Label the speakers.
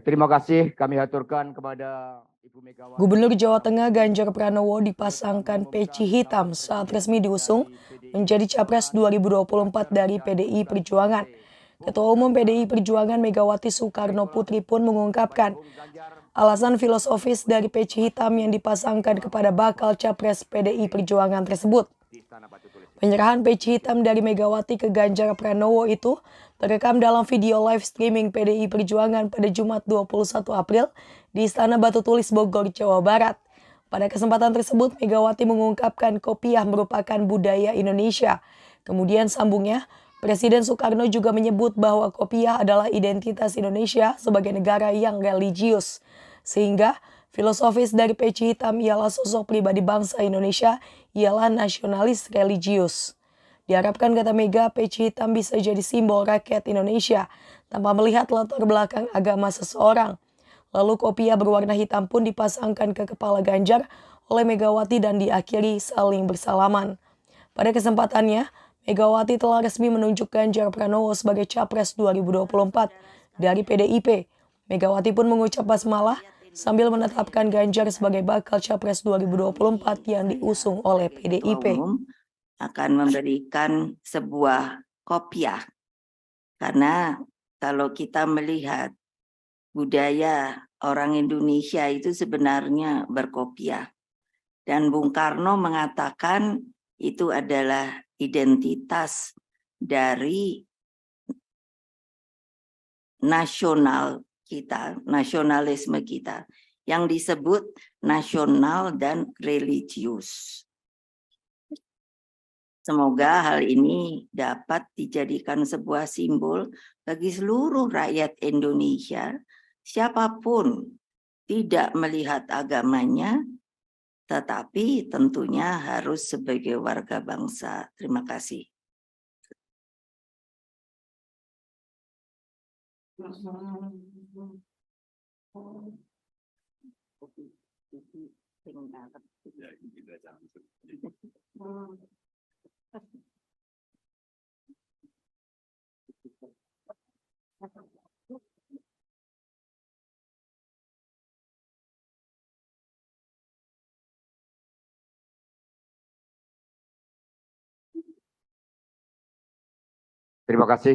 Speaker 1: terima kasih kami haturkan kepada Ibu
Speaker 2: Megawati. Gubernur Jawa Tengah Ganjar Pranowo dipasangkan peci hitam saat resmi diusung menjadi Capres 2024 dari PDI Perjuangan. Ketua Umum PDI Perjuangan Megawati Soekarno Putri pun mengungkapkan alasan filosofis dari peci hitam yang dipasangkan kepada bakal Capres PDI Perjuangan tersebut. Penyerahan peci hitam dari Megawati ke Ganjar Pranowo itu terekam dalam video live streaming PDI Perjuangan pada Jumat 21 April di Istana Batu Tulis Bogor, Jawa Barat. Pada kesempatan tersebut, Megawati mengungkapkan kopiah merupakan budaya Indonesia. Kemudian sambungnya, Presiden Soekarno juga menyebut bahwa kopiah adalah identitas Indonesia sebagai negara yang religius. Sehingga, Filosofis dari peci hitam ialah sosok pribadi bangsa Indonesia, ialah nasionalis religius. Diharapkan kata Mega, peci hitam bisa jadi simbol rakyat Indonesia tanpa melihat latar belakang agama seseorang. Lalu kopiah berwarna hitam pun dipasangkan ke kepala Ganjar oleh Megawati dan diakhiri saling bersalaman. Pada kesempatannya, Megawati telah resmi menunjukkan Ganjar Pranowo sebagai Capres 2024 dari PDIP. Megawati pun mengucap basmalah sambil menetapkan Ganjar sebagai bakal capres 2024 yang diusung oleh PDIP.
Speaker 1: Akan memberikan sebuah kopiah karena kalau kita melihat budaya orang Indonesia itu sebenarnya berkopiah. Dan Bung Karno mengatakan itu adalah identitas dari nasional kita, nasionalisme kita yang disebut nasional dan religius. Semoga hal ini dapat dijadikan sebuah simbol bagi seluruh rakyat Indonesia, siapapun tidak melihat agamanya, tetapi tentunya harus sebagai warga bangsa. Terima kasih.
Speaker 2: Ya,
Speaker 3: kita jangan Terima kasih.